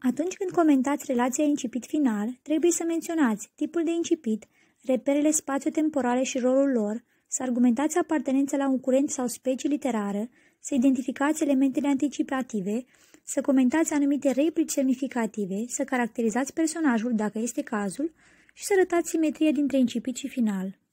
Atunci când comentați relația incipit-final, trebuie să menționați tipul de incipit, reperele spațiu-temporale și rolul lor, să argumentați apartenența la un curent sau specie literară, să identificați elementele anticipative, să comentați anumite replici semnificative, să caracterizați personajul dacă este cazul și să arătați simetria dintre incipit și final.